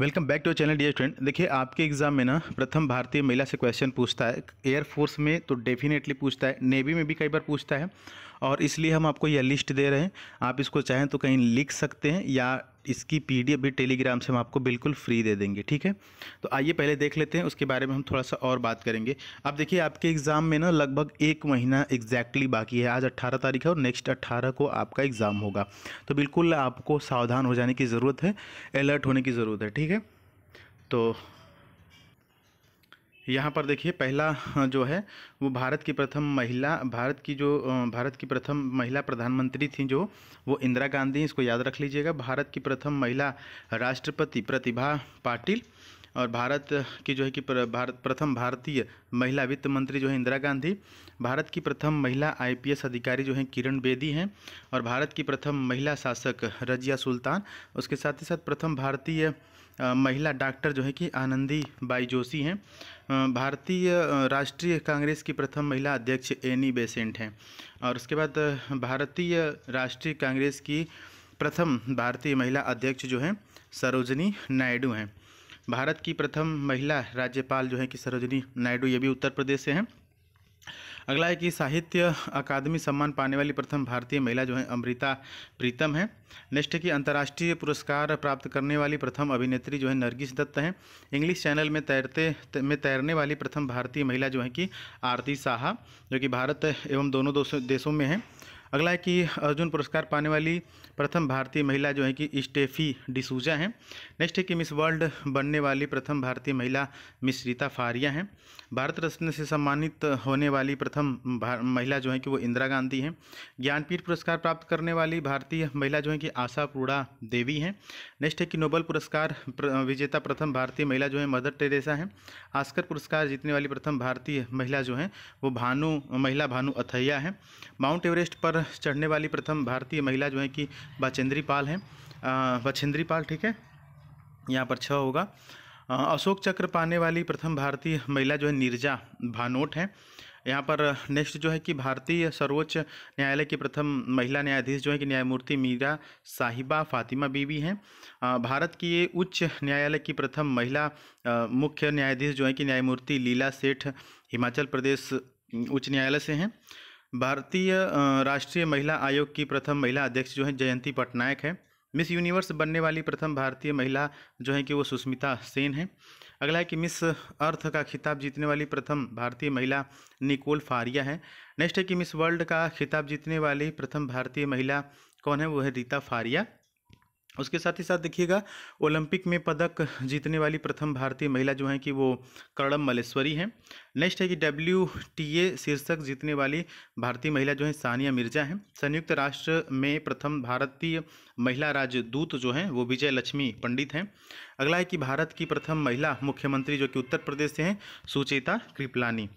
welcome back to channel dear student देखिए आपके exam में ना प्रथम भारतीय महिला से क्वेश्चन पूछता है एयरफोर्स में तो डेफिनेटली पूछता है नेवी में भी कई बार पूछता है और इसलिए हम आपको यह लिस्ट दे रहे हैं आप इसको चाहें तो कहीं लिख सकते हैं या इसकी एफ भी टेलीग्राम से हम आपको बिल्कुल फ्री दे देंगे ठीक है तो आइए पहले देख लेते हैं उसके बारे में हम थोड़ा सा और बात करेंगे अब देखिए आपके एग्ज़ाम में ना लगभग एक महीना एग्जैक्टली बाकी है आज 18 तारीख है और नेक्स्ट 18 को आपका एग्ज़ाम होगा तो बिल्कुल आपको सावधान हो जाने की ज़रूरत है अलर्ट होने की ज़रूरत है ठीक है तो यहाँ पर देखिए पहला हाँ, जो है वो भारत की प्रथम महिला भारत की जो भारत की प्रथम महिला प्रधानमंत्री थी जो वो इंदिरा गांधी इसको याद रख लीजिएगा भारत की प्रथम महिला राष्ट्रपति प्रतिभा पाटिल और भारत की जो है कि भारत प्रथम भारतीय महिला वित्त मंत्री जो है इंदिरा गांधी भारत की प्रथम महिला आईपीएस अधिकारी जो है किरण बेदी हैं और भारत की प्रथम महिला शासक रजिया सुल्तान उसके साथ ही साथ प्रथम भारतीय महिला डॉक्टर जो है कि आनंदी बाई जोशी हैं भारतीय राष्ट्रीय कांग्रेस की प्रथम महिला अध्यक्ष एनी बेसेंट हैं और उसके बाद भारतीय राष्ट्रीय कांग्रेस की प्रथम भारतीय महिला अध्यक्ष जो हैं सरोजनी नायडू हैं भारत की प्रथम महिला राज्यपाल जो है कि सरोजनी नायडू ये भी उत्तर प्रदेश से हैं अगला है कि साहित्य अकादमी सम्मान पाने वाली प्रथम भारतीय महिला जो है अमृता प्रीतम है नेक्स्ट है कि अंतर्राष्ट्रीय पुरस्कार प्राप्त करने वाली प्रथम अभिनेत्री जो है नरगिस दत्त हैं इंग्लिश चैनल में तैरते में तैरने वाली प्रथम भारतीय महिला जो है कि आरती साहा जो कि भारत एवं दोनों देशों में हैं अगला है कि अर्जुन पुरस्कार पाने वाली प्रथम भारतीय महिला जो है कि स्टेफी डिसूजा हैं नेक्स्ट है कि मिस वर्ल्ड बनने वाली प्रथम भारतीय महिला मिस रीता फारिया हैं भारत रत्न से सम्मानित होने वाली प्रथम महिला जो है कि वो इंदिरा गांधी हैं ज्ञानपीठ पुरस्कार प्राप्त करने वाली भारतीय महिला जो है कि आशा पूड़ा देवी हैं नेक्स्ट है कि नोबल पुरस्कार विजेता प्रथम भारतीय महिला जो है मदर टेरेसा हैं आस्कर पुरस्कार जीतने वाली प्रथम भारतीय महिला जो हैं वो भानु महिला भानु अथैया हैं माउंट एवरेस्ट पर चढ़ने वाली प्रथम भारतीय महिला जो है कि बचेंद्री पाल हैं बछेंद्री पाल ठीक है यहाँ पर छः होगा अशोक चक्र पाने वाली प्रथम भारतीय महिला जो है नीरजा भानोट हैं यहाँ पर नेक्स्ट जो है कि भारतीय सर्वोच्च न्यायालय की प्रथम महिला न्यायाधीश जो है कि न्यायमूर्ति मीरा साहिबा फातिमा बीबी हैं भारत की ये उच्च न्यायालय की प्रथम महिला मुख्य न्यायाधीश जो है कि न्यायमूर्ति लीला सेठ हिमाचल प्रदेश उच्च न्यायालय से हैं भारतीय राष्ट्रीय महिला आयोग की प्रथम महिला अध्यक्ष जो है जयंती पटनायक है मिस यूनिवर्स बनने वाली प्रथम भारतीय महिला जो है कि वो सुष्मिता सेन है अगला है कि मिस अर्थ का खिताब जीतने वाली प्रथम भारतीय महिला निकोल फारिया है नेक्स्ट है कि मिस वर्ल्ड का खिताब जीतने वाली प्रथम भारतीय महिला कौन है वो है रीता फारिया उसके साथ ही साथ देखिएगा ओलंपिक में पदक जीतने वाली प्रथम भारतीय महिला जो है कि वो करणम मलेश्वरी हैं नेक्स्ट है कि डब्ल्यू टी ए शीर्षक जीतने वाली भारतीय महिला जो है सानिया मिर्जा हैं संयुक्त राष्ट्र में प्रथम भारतीय महिला राजदूत जो हैं वो विजय लक्ष्मी पंडित हैं अगला है कि भारत की प्रथम महिला मुख्यमंत्री जो कि उत्तर प्रदेश से हैं सुचेता कृपलानी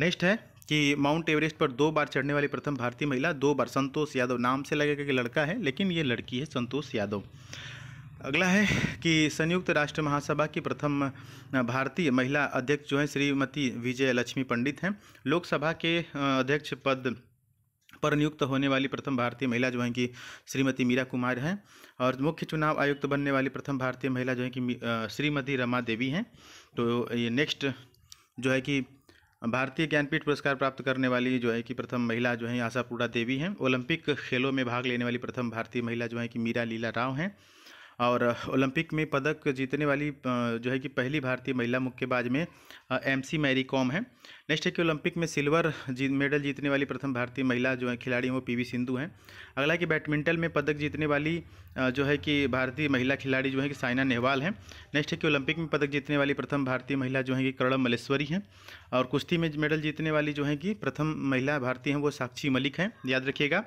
नेक्स्ट है कि माउंट एवरेस्ट पर दो बार चढ़ने वाली प्रथम भारतीय महिला दो बार संतोष यादव नाम से लगेगा कि लड़का है लेकिन ये लड़की है संतोष यादव अगला है कि संयुक्त राष्ट्र महासभा की प्रथम भारतीय महिला अध्यक्ष जो हैं श्रीमती विजय लक्ष्मी पंडित हैं लोकसभा के अध्यक्ष पद पर नियुक्त होने वाली प्रथम भारतीय महिला जो हैं कि श्रीमती मीरा कुमार हैं और मुख्य चुनाव आयुक्त बनने वाली प्रथम भारतीय महिला जो है कि श्रीमती रमा देवी हैं तो ये नेक्स्ट जो है कि भारतीय ज्ञानपीठ पुरस्कार प्राप्त करने वाली जो है कि प्रथम महिला जो है आशापूर्णा देवी हैं ओलंपिक खेलों में भाग लेने वाली प्रथम भारतीय महिला जो है कि मीरा लीला राव हैं और ओलंपिक में पदक जीतने वाली जो है कि पहली भारतीय महिला मुक्केबाज में एम सी मैरी कॉम है नेक्स्ट है कि ओलंपिक में सिल्वर जी, मेडल जीतने वाली प्रथम भारतीय महिला जो है खिलाड़ी हैं वो पीवी सिंधु हैं अगला कि बैडमिंटन में पदक जीतने वाली जो है कि भारतीय महिला खिलाड़ी जो है कि साइना नेहवाल हैं नेक्स्ट है कि ओलंपिक में पदक जीतने वाली प्रथम भारतीय महिला जो है कि करणम मलेश्वरी हैं और कुश्ती में मेडल जीतने वाली जो है कि प्रथम महिला भारतीय हैं वो साक्षी मलिक हैं याद रखिएगा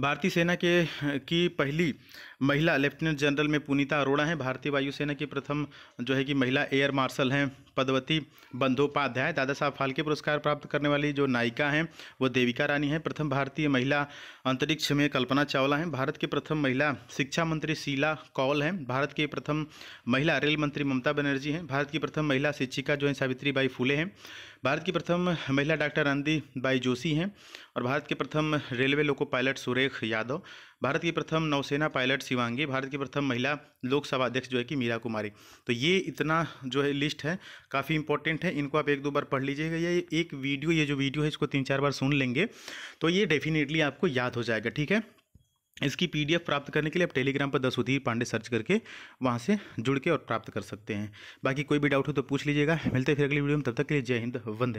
भारतीय सेना के की पहली महिला लेफ्टिनेंट जनरल में पुनीता अरोड़ा हैं भारतीय वायुसेना की प्रथम जो है कि महिला एयर मार्शल हैं पदवती बंदोपाध्याय दादा साहब फाल्के पुरस्कार प्राप्त करने वाली जो नायिका हैं वो देविका रानी हैं प्रथम भारतीय महिला अंतरिक्ष में कल्पना चावला हैं भारत के प्रथम महिला शिक्षा मंत्री शीला कौल हैं भारत के प्रथम महिला रेल मंत्री ममता बनर्जी हैं भारत की प्रथम महिला शिक्षिका जो हैं सावित्री बाई फूले हैं भारत की प्रथम महिला डॉक्टर आनंदी बाई जोशी हैं और भारत के प्रथम रेलवे लोको पायलट सुरेख यादव भारत की प्रथम नौसेना पायलट शिवांगी भारत की प्रथम महिला लोकसभा अध्यक्ष जो है कि मीरा कुमारी तो ये इतना जो है लिस्ट है काफ़ी इंपॉर्टेंट है इनको आप एक दो बार पढ़ लीजिएगा ये एक वीडियो ये जो वीडियो है इसको तीन चार बार सुन लेंगे तो ये डेफिनेटली आपको याद हो जाएगा ठीक है इसकी पीडीएफ प्राप्त करने के लिए आप टेलीग्राम पर दसुधीर पांडे सर्च करके वहाँ से जुड़ के और प्राप्त कर सकते हैं बाकी कोई भी डाउट हो तो पूछ लीजिएगा मिलते हैं फिर अगली वीडियो में तब तक के लिए जय हिंद वंदे